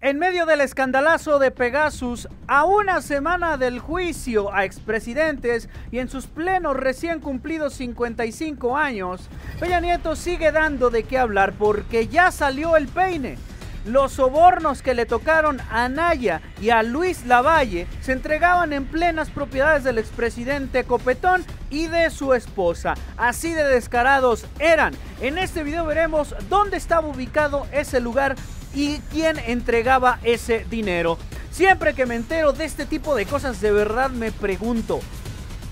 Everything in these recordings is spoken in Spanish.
En medio del escandalazo de Pegasus, a una semana del juicio a expresidentes y en sus plenos recién cumplidos 55 años, Peña Nieto sigue dando de qué hablar porque ya salió el peine. Los sobornos que le tocaron a Naya y a Luis Lavalle se entregaban en plenas propiedades del expresidente Copetón y de su esposa. Así de descarados eran. En este video veremos dónde estaba ubicado ese lugar y quién entregaba ese dinero. Siempre que me entero de este tipo de cosas, de verdad me pregunto,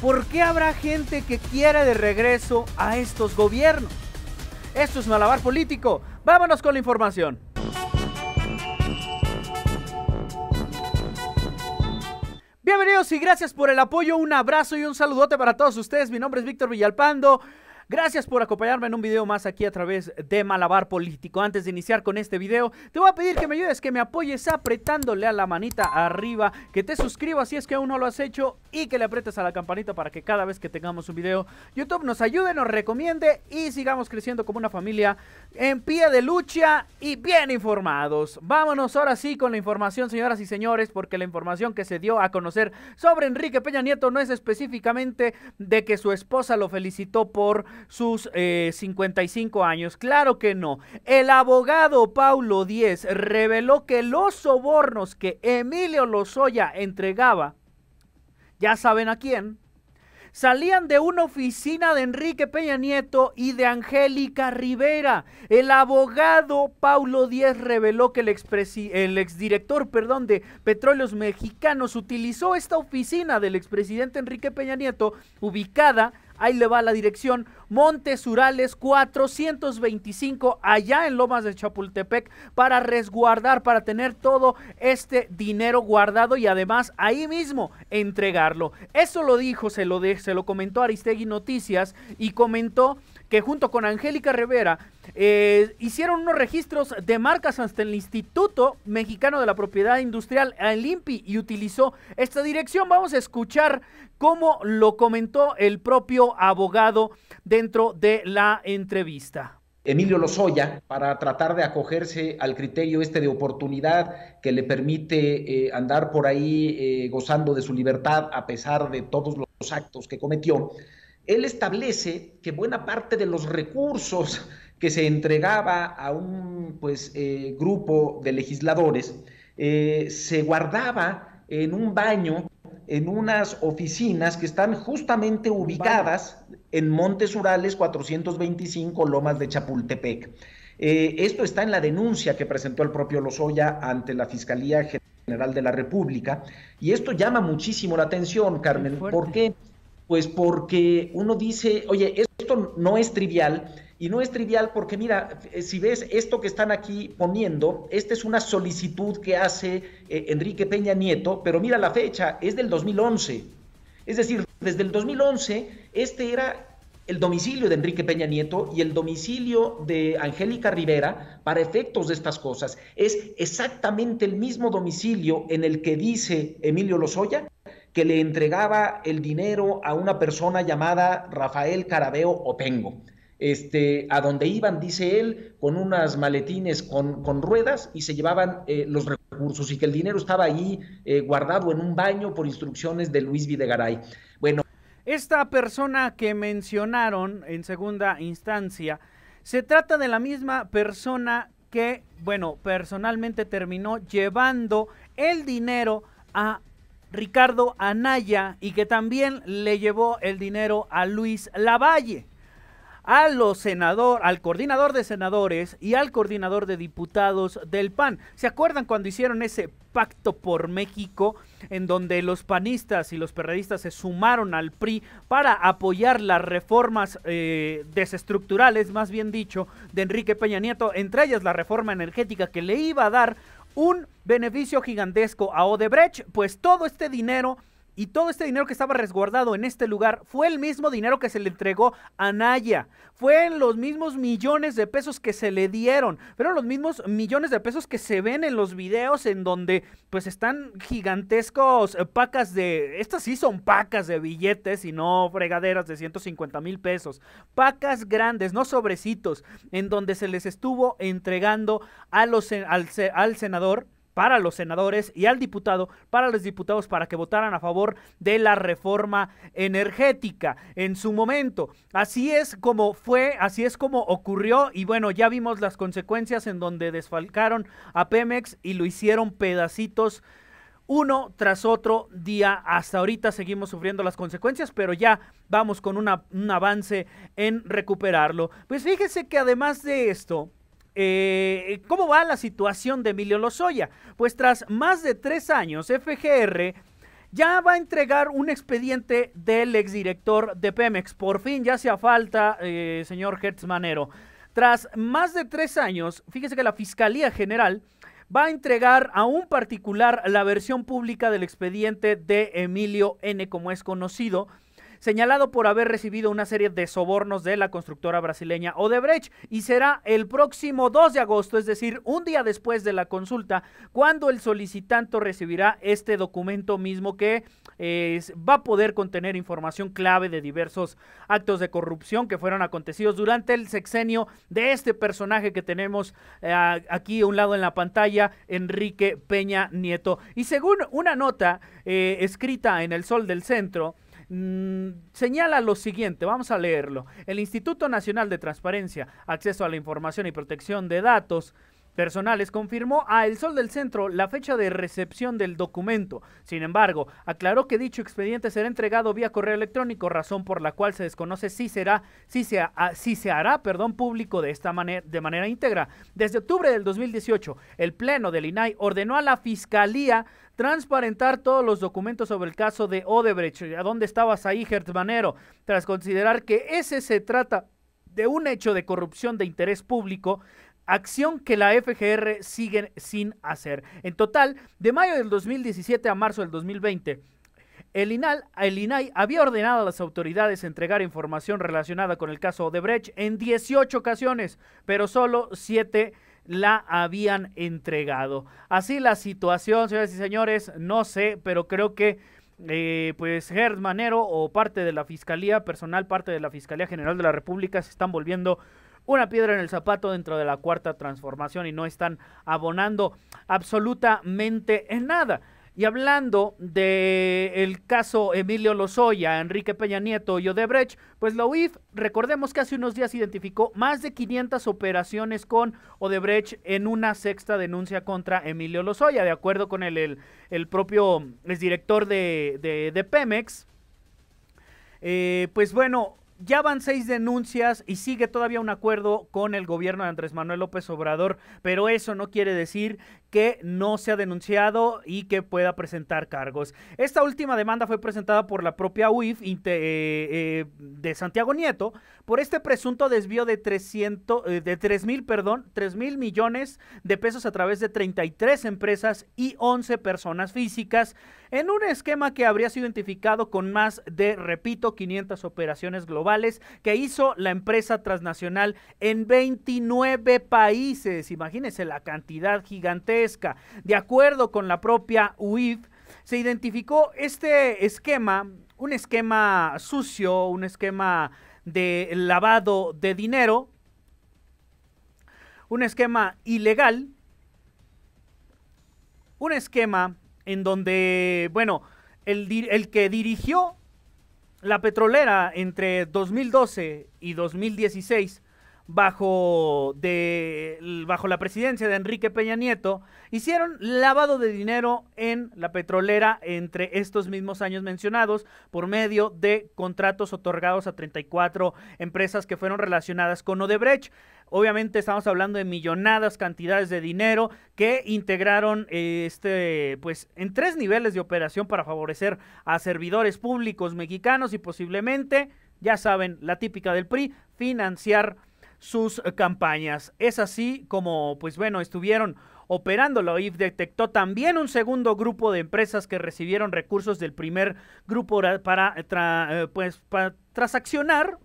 ¿por qué habrá gente que quiera de regreso a estos gobiernos? Esto es malabar político. Vámonos con la información. Bienvenidos y gracias por el apoyo. Un abrazo y un saludote para todos ustedes. Mi nombre es Víctor Villalpando. Gracias por acompañarme en un video más aquí a través de Malabar Político. Antes de iniciar con este video, te voy a pedir que me ayudes, que me apoyes apretándole a la manita arriba, que te suscribas si es que aún no lo has hecho y que le apretes a la campanita para que cada vez que tengamos un video, YouTube nos ayude, nos recomiende y sigamos creciendo como una familia en pie de lucha y bien informados. Vámonos ahora sí con la información, señoras y señores, porque la información que se dio a conocer sobre Enrique Peña Nieto no es específicamente de que su esposa lo felicitó por sus 55 eh, años. Claro que no. El abogado Paulo Díez reveló que los sobornos que Emilio Lozoya entregaba, ya saben a quién, salían de una oficina de Enrique Peña Nieto y de Angélica Rivera. El abogado Paulo Díez reveló que el, el exdirector perdón, de Petróleos Mexicanos utilizó esta oficina del expresidente Enrique Peña Nieto, ubicada, ahí le va la dirección, Montes Urales 425 allá en Lomas de Chapultepec para resguardar, para tener todo este dinero guardado y además ahí mismo entregarlo. Eso lo dijo, se lo, se lo comentó Aristegui Noticias y comentó que junto con Angélica Rivera eh, hicieron unos registros de marcas hasta el Instituto Mexicano de la Propiedad Industrial, el INPI, y utilizó esta dirección. Vamos a escuchar cómo lo comentó el propio abogado de dentro de la entrevista. Emilio Lozoya para tratar de acogerse al criterio este de oportunidad que le permite eh, andar por ahí eh, gozando de su libertad a pesar de todos los actos que cometió. Él establece que buena parte de los recursos que se entregaba a un pues, eh, grupo de legisladores se guardaba en un baño en unas oficinas que están justamente ubicadas en Montes Urales 425 Lomas de Chapultepec. Eh, esto está en la denuncia que presentó el propio Lozoya ante la Fiscalía General de la República y esto llama muchísimo la atención, Carmen. ¿Por qué? Pues porque uno dice, oye, esto no es trivial y no es trivial porque mira, eh, si ves esto que están aquí poniendo, esta es una solicitud que hace eh, Enrique Peña Nieto, pero mira la fecha, es del 2011. Es decir, desde el 2011 este era el domicilio de Enrique Peña Nieto y el domicilio de Angélica Rivera para efectos de estas cosas. Es exactamente el mismo domicilio en el que dice Emilio Lozoya que le entregaba el dinero a una persona llamada Rafael Carabeo Otengo este, a donde iban, dice él, con unas maletines con, ruedas y se llevaban eh, los recursos y que el dinero estaba ahí eh, guardado en un baño por instrucciones de Luis Videgaray. Bueno. Esta persona que mencionaron en segunda instancia, se trata de la misma persona que, bueno, personalmente terminó llevando el dinero a Ricardo Anaya y que también le llevó el dinero a Luis Lavalle a los senador, al coordinador de senadores y al coordinador de diputados del PAN. ¿Se acuerdan cuando hicieron ese pacto por México en donde los panistas y los perredistas se sumaron al PRI para apoyar las reformas eh, desestructurales, más bien dicho, de Enrique Peña Nieto, entre ellas la reforma energética que le iba a dar un beneficio gigantesco a Odebrecht, pues todo este dinero y todo este dinero que estaba resguardado en este lugar fue el mismo dinero que se le entregó a Naya. Fueron los mismos millones de pesos que se le dieron. Fueron los mismos millones de pesos que se ven en los videos en donde pues están gigantescos eh, pacas de... Estas sí son pacas de billetes y no fregaderas de 150 mil pesos. Pacas grandes, no sobrecitos, en donde se les estuvo entregando al senador para los senadores y al diputado para los diputados para que votaran a favor de la reforma energética en su momento. Así es como fue, así es como ocurrió y bueno, ya vimos las consecuencias en donde desfalcaron a Pemex y lo hicieron pedacitos uno tras otro día. Hasta ahorita seguimos sufriendo las consecuencias, pero ya vamos con un avance en recuperarlo. Pues fíjese que además de esto, eh, ¿Cómo va la situación de Emilio Lozoya? Pues tras más de tres años, FGR ya va a entregar un expediente del exdirector de Pemex. Por fin ya hacía falta, eh, señor Hertz Manero. Tras más de tres años, fíjese que la Fiscalía General va a entregar a un particular la versión pública del expediente de Emilio N, como es conocido, señalado por haber recibido una serie de sobornos de la constructora brasileña Odebrecht y será el próximo 2 de agosto, es decir, un día después de la consulta, cuando el solicitante recibirá este documento mismo que eh, va a poder contener información clave de diversos actos de corrupción que fueron acontecidos durante el sexenio de este personaje que tenemos eh, aquí a un lado en la pantalla, Enrique Peña Nieto. Y según una nota eh, escrita en El Sol del Centro, Mm, señala lo siguiente, vamos a leerlo. El Instituto Nacional de Transparencia, Acceso a la Información y Protección de Datos personales confirmó a El Sol del Centro la fecha de recepción del documento. Sin embargo, aclaró que dicho expediente será entregado vía correo electrónico, razón por la cual se desconoce si será si se, ah, hará, perdón, público de esta manera de manera íntegra. Desde octubre del 2018, el pleno del INAI ordenó a la Fiscalía transparentar todos los documentos sobre el caso de Odebrecht. ¿A dónde estabas ahí, Manero? Tras considerar que ese se trata de un hecho de corrupción de interés público, acción que la FGR sigue sin hacer. En total, de mayo del 2017 a marzo del 2020, el, INAI había ordenado a las autoridades entregar información relacionada con el caso Odebrecht en 18 ocasiones, pero solo 7 la habían entregado. Así la situación, señoras y señores, no sé, pero creo que eh, pues Gerd Manero o parte de la Fiscalía, personal parte de la Fiscalía General de la República, se están volviendo una piedra en el zapato dentro de la cuarta transformación y no están abonando absolutamente en nada. Y hablando de el caso Emilio Lozoya, Enrique Peña Nieto y Odebrecht, pues la UIF, recordemos que hace unos días identificó más de 500 operaciones con Odebrecht en una sexta denuncia contra Emilio Lozoya, de acuerdo con el, el, propio exdirector de, de, de Pemex. Eh, pues bueno, ya van seis denuncias y sigue todavía un acuerdo con el gobierno de Andrés Manuel López Obrador, pero eso no quiere decir que no se ha denunciado y que pueda presentar cargos. Esta última demanda fue presentada por la propia UIF eh, eh, de Santiago Nieto por este presunto desvío de 300, eh, de 3 mil, perdón, 3 mil millones de pesos a través de 33 empresas y 11 personas físicas en un esquema que habría sido identificado con más de, repito, 500 operaciones globales que hizo la empresa transnacional en 29 países. Imagínense la cantidad gigantesca. De acuerdo con la propia UIF, se identificó este esquema, un esquema sucio, un esquema de lavado de dinero, un esquema ilegal, un esquema en donde, bueno, el, el, que dirigió la petrolera entre 2012 y 2016 bajo, de, bajo la presidencia de Enrique Peña Nieto, hicieron lavado de dinero en la petrolera entre estos mismos años mencionados por medio de contratos otorgados a 34 empresas que fueron relacionadas con Odebrecht. Obviamente estamos hablando de millonadas cantidades de dinero que integraron este pues en tres niveles de operación para favorecer a servidores públicos mexicanos y posiblemente, ya saben, la típica del PRI, financiar sus campañas. Es así como, pues bueno, estuvieron operando. La OIF detectó también un segundo grupo de empresas que recibieron recursos del primer grupo para, eh, pues, para transaccionar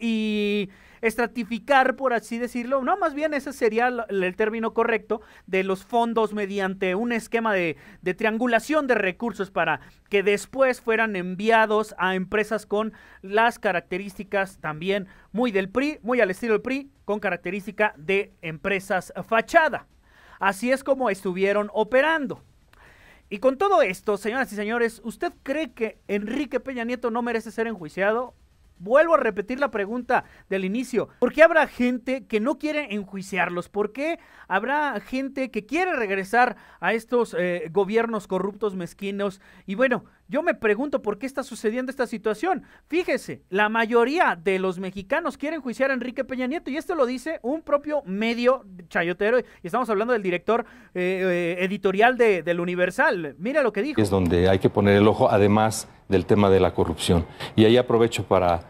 y estratificar, por así decirlo, no, más bien ese sería el término correcto de los fondos mediante un esquema de, triangulación de recursos para que después fueran enviados a empresas con las características también muy del PRI, muy al estilo del PRI, con característica de empresas fachada. Así es como estuvieron operando. Y con todo esto, señoras y señores, ¿usted cree que Enrique Peña Nieto no merece ser enjuiciado? Vuelvo a repetir la pregunta del inicio. ¿Por qué habrá gente que no quiere enjuiciarlos? ¿Por qué habrá gente que quiere regresar a estos eh, gobiernos corruptos, mezquinos? Y bueno, yo me pregunto por qué está sucediendo esta situación. Fíjese, la mayoría de los mexicanos quieren enjuiciar a Enrique Peña Nieto y esto lo dice un propio medio chayotero y estamos hablando del director eh, eh, editorial de, del Universal. Mira lo que dijo. Es donde hay que poner el ojo, además del tema de la corrupción. Y ahí aprovecho para,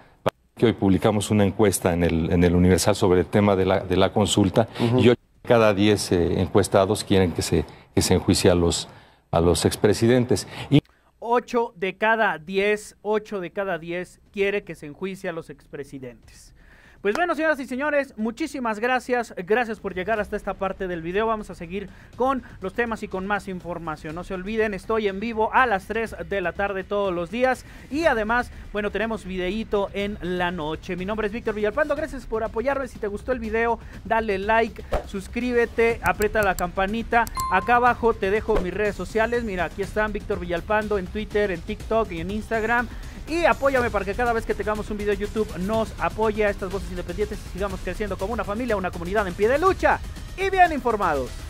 que hoy publicamos una encuesta en el, en el Universal sobre el tema de la, de la consulta Y y cada 10 eh, encuestados quieren que se, que se enjuicie a los, a los expresidentes. Y... 8 de cada 10, 8 de cada 10 quiere que se enjuicie a los expresidentes. Pues bueno, señoras y señores, muchísimas gracias. Gracias por llegar hasta esta parte del video. Vamos a seguir con los temas y con más información. No se olviden, estoy en vivo a las 3 de la tarde todos los días. Y además, bueno, tenemos videíto en la noche. Mi nombre es Víctor Villalpando. Gracias por apoyarme. Si te gustó el video, dale like, suscríbete, aprieta la campanita. Acá abajo te dejo mis redes sociales. Mira, aquí están Víctor Villalpando en Twitter, en TikTok y en Instagram. Y apóyame para que cada vez que tengamos un video de YouTube nos apoye a estas voces independientes y sigamos creciendo como una familia, una comunidad en pie de lucha y bien informados.